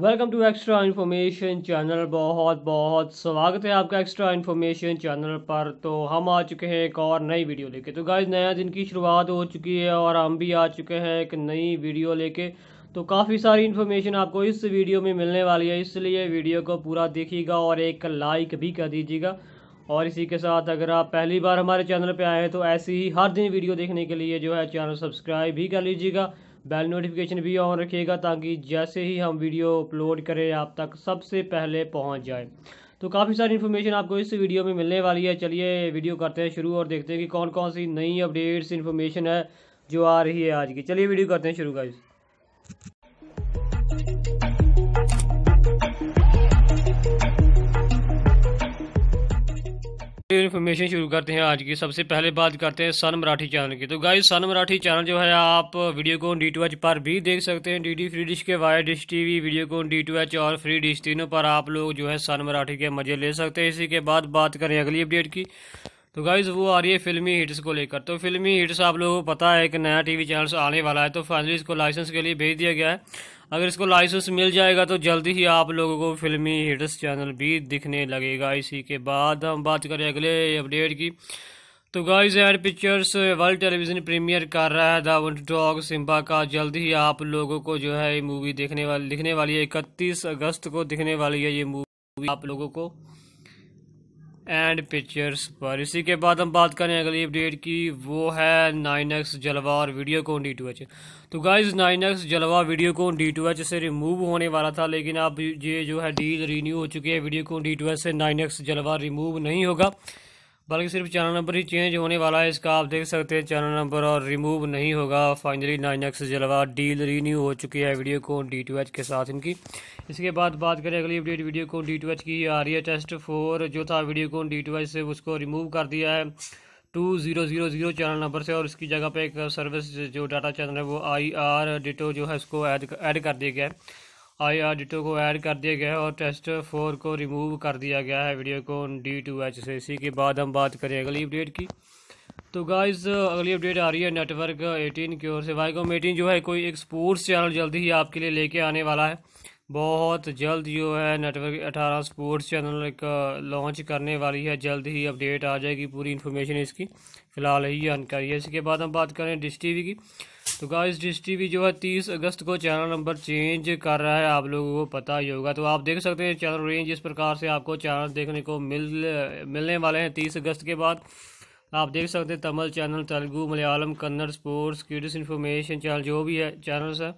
welcome to extra information channel बहुत बहुत स्वागत है आपका एक्स्ट्रा इन्फॉर्मेशन चैनल पर तो हम आ चुके हैं एक और नई वीडियो लेके तो गाइज नया दिन की शुरुआत हो चुकी है और हम भी आ चुके हैं एक नई वीडियो लेके तो काफ़ी सारी इन्फॉर्मेशन आपको इस वीडियो में मिलने वाली है इसलिए वीडियो को पूरा देखिएगा और एक लाइक भी कर दीजिएगा और इसी के साथ अगर आप पहली बार हमारे चैनल पर आए हैं तो ऐसी ही हर दिन वीडियो देखने के लिए जो है चैनल सब्सक्राइब भी कर लीजिएगा बेल नोटिफिकेशन भी ऑन रखिएगा ताकि जैसे ही हम वीडियो अपलोड करें आप तक सबसे पहले पहुंच जाए तो काफ़ी सारी इन्फॉर्मेशन आपको इस वीडियो में मिलने वाली है चलिए वीडियो करते हैं शुरू और देखते हैं कि कौन कौन सी नई अपडेट्स इन्फॉर्मेशन है जो आ रही है आज की चलिए वीडियो करते हैं शुरू का इन्फॉर्मेशन शुरू करते हैं आज की सबसे पहले बात करते हैं सन मराठी चैनल की तो गाइस सन मराठी चैनल जो है आप video Videocon D two H पर भी देख सकते हैं डी डी फ्री डिश के वायर dish TV Videocon D two H और फ्री डिश तीनों पर आप लोग जो है सन मराठी के मजे ले सकते हैं इसी के बाद बात करें अगली अपडेट की तो गाइज वो आ रही है फिल्मी हिट्स को लेकर तो फिल्मी हिट्स आप लोगों को पता है कि नया टीवी चैनल आने वाला है तो फाइनली इसको लाइसेंस के लिए भेज दिया गया है अगर इसको लाइसेंस मिल जाएगा तो जल्दी ही आप लोगों को फिल्मी हिट्स चैनल भी दिखने लगेगा इसी के बाद हम बात करें अगले अपडेट की तो guys and pictures world television premiere कर रहा है द वंट डॉग सिम्बा का जल्द ही आप लोगों को जो है ये मूवी देखने वाली दिखने वाली है इकतीस अगस्त को दिखने वाली है ये मूवी आप लोगों को एंड पिक्चर्स पर इसी के बाद हम बात करें अगली अपडेट की वो है nine X Jalwa Videocon D two H तो guys nine X Jalwa Videocon D two H से रिमूव होने वाला था लेकिन अब ये जो है डील रीन्यू हो चुकी है Videocon D two H से नाइन एक्स जलवा रिमूव नहीं होगा बल्कि सिर्फ चैनल नंबर ही चेंज होने वाला है इसका आप देख सकते हैं चैनल नंबर और रिमूव नहीं होगा finally nine X Jalwa deal renew हो चुकी है video Videocon D two H के साथ इनकी इसके बाद बात करें अगली update Videocon D two H की आ रही है टेस्ट फोर जो था video Videocon D two H से उसको रिमूव कर दिया है two zero zero zero channel number से और इसकी जगह पर एक सर्विस जो डाटा चैनल है वो आई आर डिटो जो है उसको ऐड कर दिया गया है आई आर डिटो को ऐड कर दिया गया है और टेस्ट फोर को रिमूव कर दिया गया है video Videocon D two H से इसी के बाद हम बात करें अगली अपडेट की तो गाइस अगली अपडेट आ रही है नेटवर्क 18 की ओर से कॉम एटीन जो है कोई एक स्पोर्ट्स चैनल जल्दी ही आपके लिए लेके आने वाला है बहुत जल्द जो है नेटवर्क 18 स्पोर्ट्स चैनल एक लॉन्च करने वाली है जल्द ही अपडेट आ जाएगी पूरी इन्फॉर्मेशन इसकी फ़िलहाल ही जानकारी है इसके बाद हम बात करें डिश टी की तो गाइस डिश टीवी जो है तीस अगस्त को चैनल नंबर चेंज कर रहा है आप लोगों को पता ही होगा तो आप देख सकते हैं चैनल रेंज इस प्रकार से आपको चैनल देखने को मिल मिलने वाले हैं तीस अगस्त के बाद आप देख सकते हैं Tamil channel Telugu Malayalam Kannada sports kids information channel जो भी है चैनल्स है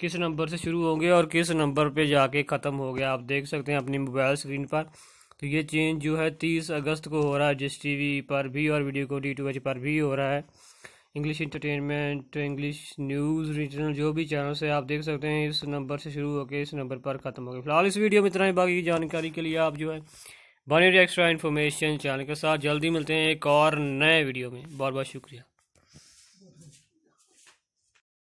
किस नंबर से शुरू होंगे और किस नंबर पर जाके ख़त्म हो गया आप देख सकते हैं अपनी मोबाइल स्क्रीन पर तो ये चेंज जो है तीस अगस्त को हो रहा है जिस टीवी पर भी और वीडियो को डी पर भी हो रहा है English entertainment English news regional जो भी चैनल से आप देख सकते हैं इस नंबर से शुरू होकर इस नंबर पर ख़त्म हो गए फिलहाल इस वीडियो में इतना ही बाकी की जानकारी के लिए आप जो है बने एक्स्ट्रा इन्फॉर्मेशन चैनल के साथ जल्दी मिलते हैं एक और नए वीडियो में बहुत बहुत शुक्रिया